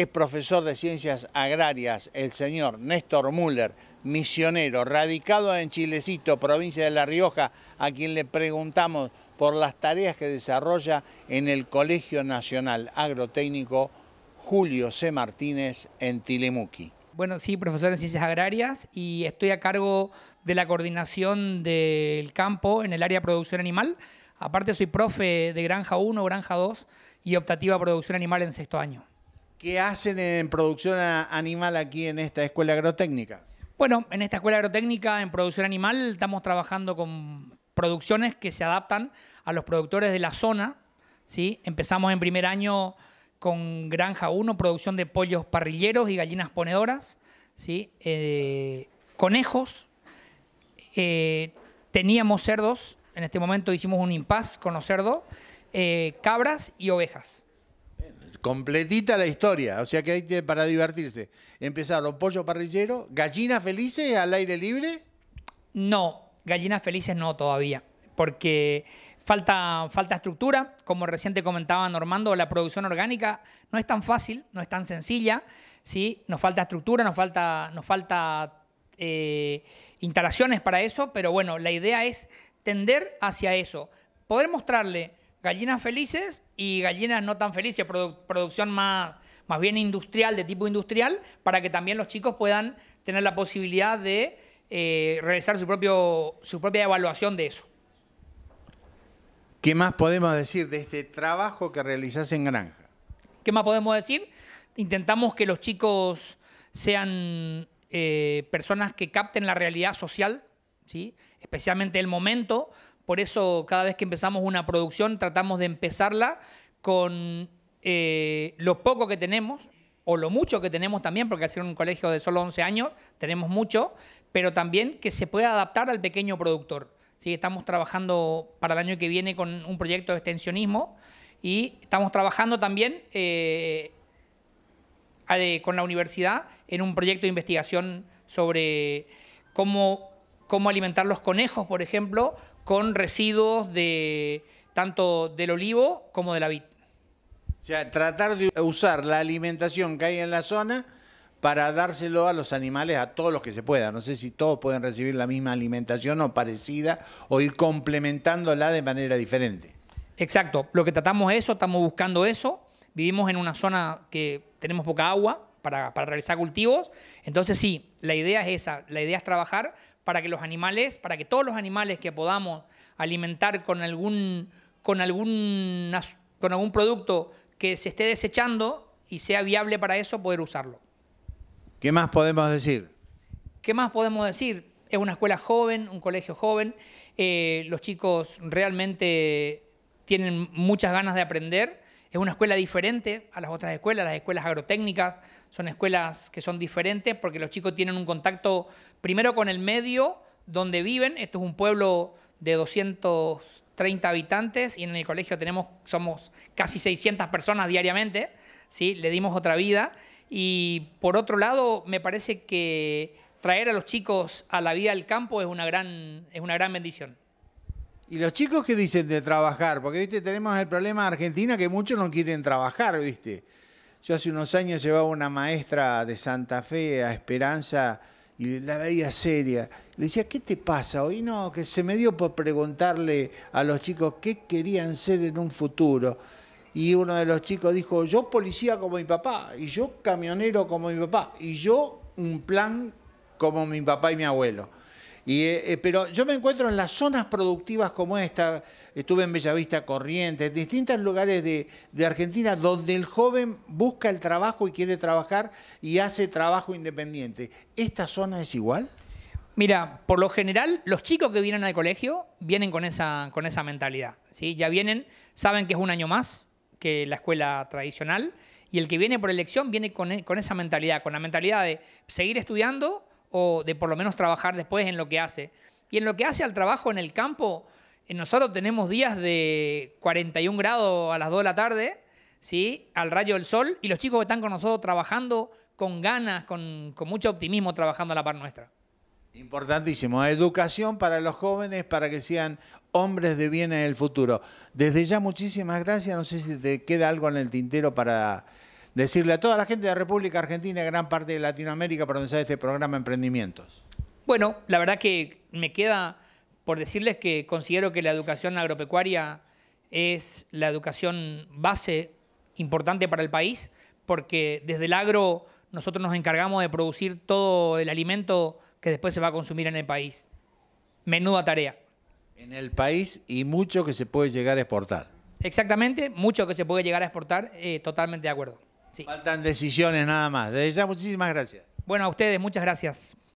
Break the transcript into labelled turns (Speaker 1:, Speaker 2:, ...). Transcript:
Speaker 1: es profesor de ciencias agrarias, el señor Néstor Müller, misionero, radicado en Chilecito, provincia de La Rioja, a quien le preguntamos por las tareas que desarrolla en el Colegio Nacional Agrotécnico Julio C. Martínez en Tilemuqui.
Speaker 2: Bueno, sí, profesor en ciencias agrarias y estoy a cargo de la coordinación del campo en el área de producción animal. Aparte soy profe de Granja 1, Granja 2 y optativa producción animal en sexto año.
Speaker 1: ¿Qué hacen en producción animal aquí en esta escuela agrotécnica?
Speaker 2: Bueno, en esta escuela agrotécnica en producción animal estamos trabajando con producciones que se adaptan a los productores de la zona. ¿sí? Empezamos en primer año con Granja 1, producción de pollos parrilleros y gallinas ponedoras, ¿sí? Eh, conejos. Eh, teníamos cerdos, en este momento hicimos un impas con los cerdos, eh, cabras y ovejas
Speaker 1: completita la historia. O sea que hay para divertirse. Empezaron pollo parrillero, gallinas felices al aire libre.
Speaker 2: No, gallinas felices no todavía, porque falta, falta estructura. Como recién comentaba Normando, la producción orgánica no es tan fácil, no es tan sencilla. ¿sí? Nos falta estructura, nos falta, nos falta eh, instalaciones para eso, pero bueno, la idea es tender hacia eso. Poder mostrarle gallinas felices y gallinas no tan felices, producción más, más bien industrial, de tipo industrial, para que también los chicos puedan tener la posibilidad de eh, realizar su, propio, su propia evaluación de eso.
Speaker 1: ¿Qué más podemos decir de este trabajo que realizas en Granja?
Speaker 2: ¿Qué más podemos decir? Intentamos que los chicos sean eh, personas que capten la realidad social, ¿sí? especialmente el momento por eso cada vez que empezamos una producción tratamos de empezarla con eh, lo poco que tenemos o lo mucho que tenemos también, porque hacer un colegio de solo 11 años tenemos mucho, pero también que se pueda adaptar al pequeño productor. Estamos trabajando para el año que viene con un proyecto de extensionismo y estamos trabajando también eh, con la universidad en un proyecto de investigación sobre cómo alimentar los conejos, por ejemplo, con residuos de tanto del olivo como de la vid.
Speaker 1: O sea, tratar de usar la alimentación que hay en la zona para dárselo a los animales, a todos los que se pueda. No sé si todos pueden recibir la misma alimentación o parecida, o ir complementándola de manera diferente. Exacto, lo que tratamos es eso, estamos buscando eso.
Speaker 2: Vivimos en una zona que tenemos poca agua para, para realizar cultivos. Entonces sí, la idea es esa, la idea es trabajar para que los animales, para que todos los animales que podamos alimentar con algún, con algún, con algún producto que se esté desechando y sea viable para eso, poder usarlo.
Speaker 1: ¿Qué más podemos decir?
Speaker 2: ¿Qué más podemos decir? Es una escuela joven, un colegio joven. Eh, los chicos realmente tienen muchas ganas de aprender. Es una escuela diferente a las otras escuelas, las escuelas agrotécnicas son escuelas que son diferentes porque los chicos tienen un contacto primero con el medio donde viven. Esto es un pueblo de 230 habitantes y en el colegio tenemos, somos casi 600 personas diariamente, ¿sí? le dimos otra vida. Y por otro lado, me parece que traer a los chicos a la vida del campo es una gran, es una gran bendición.
Speaker 1: ¿Y los chicos qué dicen de trabajar? Porque, viste, tenemos el problema de Argentina que muchos no quieren trabajar, viste. Yo hace unos años llevaba una maestra de Santa Fe a Esperanza y la veía seria. Le decía, ¿qué te pasa? hoy? no, que se me dio por preguntarle a los chicos qué querían ser en un futuro. Y uno de los chicos dijo, yo policía como mi papá, y yo camionero como mi papá, y yo un plan como mi papá y mi abuelo. Eh, eh, pero yo me encuentro en las zonas productivas como esta, estuve en Bellavista Corrientes, distintos lugares de, Argentina donde el joven busca el trabajo y quiere trabajar y hace trabajo independiente. ¿Esta zona es igual? Mira, por lo general, los chicos que
Speaker 2: vienen al colegio vienen con esa, con esa mentalidad. ¿sí? Ya vienen, saben que es un año más que la escuela tradicional, y el que viene por elección viene con, con esa mentalidad, con la mentalidad de seguir estudiando o de por lo menos trabajar después en lo que hace. Y en lo que hace al trabajo en el campo, eh, nosotros tenemos días de 41 grados a las 2 de la tarde, ¿sí? al rayo del sol, y los chicos que están con nosotros trabajando con ganas, con, con mucho optimismo, trabajando a la par nuestra.
Speaker 1: Importantísimo, educación para los jóvenes para que sean hombres de bien en el futuro. Desde ya muchísimas gracias, no sé si te queda algo en el tintero para decirle a toda la gente de la República Argentina y gran parte de Latinoamérica para donde este programa Emprendimientos?
Speaker 2: Bueno, la verdad que me queda por decirles que considero que la educación agropecuaria es la educación base importante para el país, porque desde el agro nosotros nos encargamos de producir todo el alimento que después se va a consumir en el país. Menuda tarea.
Speaker 1: En el país y mucho que se puede llegar a exportar.
Speaker 2: Exactamente, mucho que se puede llegar a exportar, eh, totalmente de acuerdo. Faltan
Speaker 1: decisiones nada más. Desde ya, muchísimas gracias.
Speaker 2: Bueno, a ustedes, muchas gracias.